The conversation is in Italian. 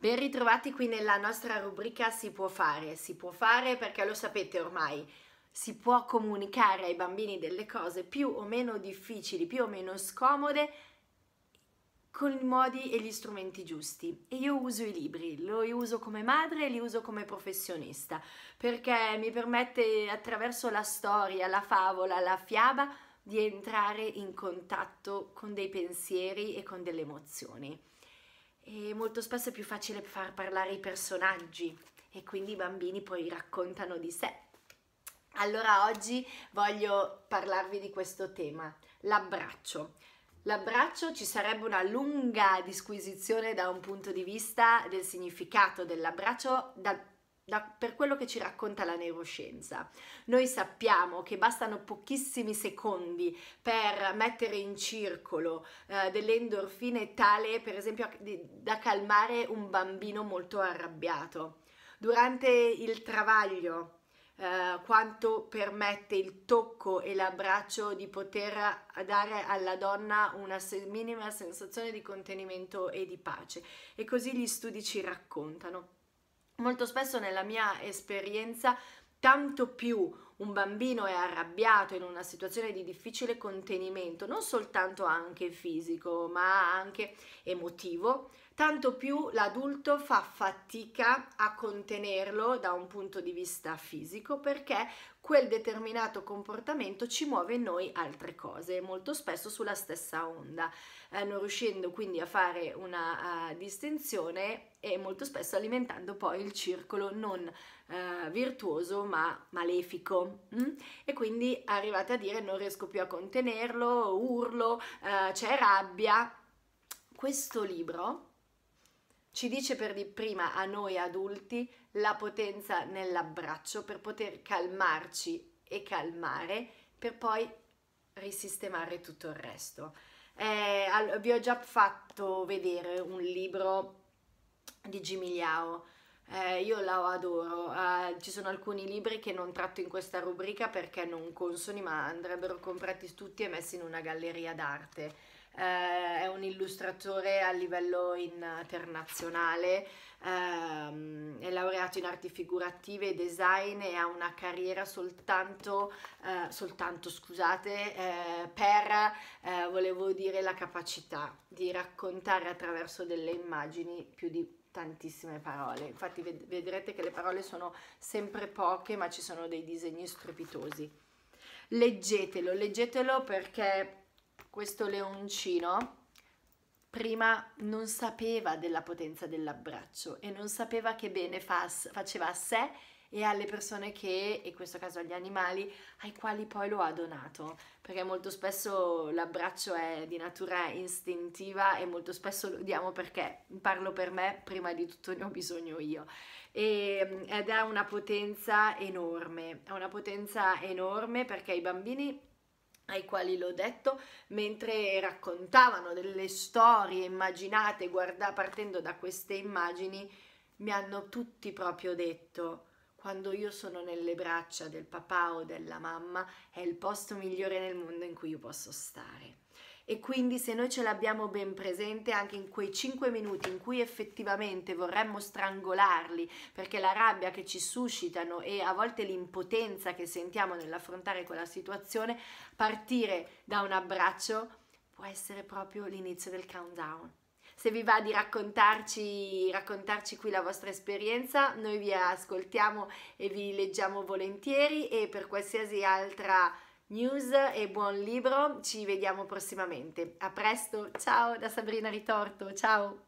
Ben ritrovati qui nella nostra rubrica Si può fare, si può fare perché lo sapete ormai, si può comunicare ai bambini delle cose più o meno difficili, più o meno scomode con i modi e gli strumenti giusti. E io uso i libri, lo uso come madre e li uso come professionista, perché mi permette attraverso la storia, la favola, la fiaba di entrare in contatto con dei pensieri e con delle emozioni e molto spesso è più facile far parlare i personaggi e quindi i bambini poi raccontano di sé. Allora oggi voglio parlarvi di questo tema, l'abbraccio. L'abbraccio ci sarebbe una lunga disquisizione da un punto di vista del significato dell'abbraccio da da, per quello che ci racconta la neuroscienza. Noi sappiamo che bastano pochissimi secondi per mettere in circolo eh, delle endorfine tale, per esempio, da calmare un bambino molto arrabbiato. Durante il travaglio Uh, quanto permette il tocco e l'abbraccio di poter dare alla donna una se minima sensazione di contenimento e di pace. E così gli studi ci raccontano molto spesso nella mia esperienza tanto più un bambino è arrabbiato in una situazione di difficile contenimento, non soltanto anche fisico, ma anche emotivo, tanto più l'adulto fa fatica a contenerlo da un punto di vista fisico perché quel determinato comportamento ci muove in noi altre cose, molto spesso sulla stessa onda, eh, non riuscendo quindi a fare una uh, distinzione e molto spesso alimentando poi il circolo non uh, virtuoso ma malefico troppo mm? e quindi arrivate a dire non riesco più a contenerlo, urlo, eh, c'è rabbia. Questo libro ci dice per di prima a noi adulti la potenza nell'abbraccio per poter calmarci e calmare per poi risistemare tutto il resto. Eh, vi ho già fatto vedere un libro di Jimmy Liao, eh, io la adoro. Eh, ci sono alcuni libri che non tratto in questa rubrica perché non consoni, ma andrebbero comprati tutti e messi in una galleria d'arte. Eh, è un illustratore a livello internazionale, ehm, è laureato in arti figurative e design e ha una carriera soltanto, eh, soltanto scusate, eh, per, eh, volevo dire, la capacità di raccontare attraverso delle immagini più di tantissime parole, infatti ved vedrete che le parole sono sempre poche ma ci sono dei disegni strepitosi. Leggetelo, leggetelo perché questo leoncino prima non sapeva della potenza dell'abbraccio e non sapeva che bene faceva a sé e alle persone che, in questo caso agli animali, ai quali poi lo ha donato, perché molto spesso l'abbraccio è di natura istintiva e molto spesso lo diamo perché parlo per me, prima di tutto ne ho bisogno io. E, ehm, ed ha una potenza enorme, ha una potenza enorme perché i bambini ai quali l'ho detto, mentre raccontavano delle storie immaginate, guarda, partendo da queste immagini, mi hanno tutti proprio detto, quando io sono nelle braccia del papà o della mamma è il posto migliore nel mondo in cui io posso stare. E quindi se noi ce l'abbiamo ben presente anche in quei 5 minuti in cui effettivamente vorremmo strangolarli, perché la rabbia che ci suscitano e a volte l'impotenza che sentiamo nell'affrontare quella situazione, partire da un abbraccio può essere proprio l'inizio del countdown. Se vi va di raccontarci, raccontarci qui la vostra esperienza, noi vi ascoltiamo e vi leggiamo volentieri e per qualsiasi altra news e buon libro ci vediamo prossimamente. A presto, ciao da Sabrina Ritorto, ciao!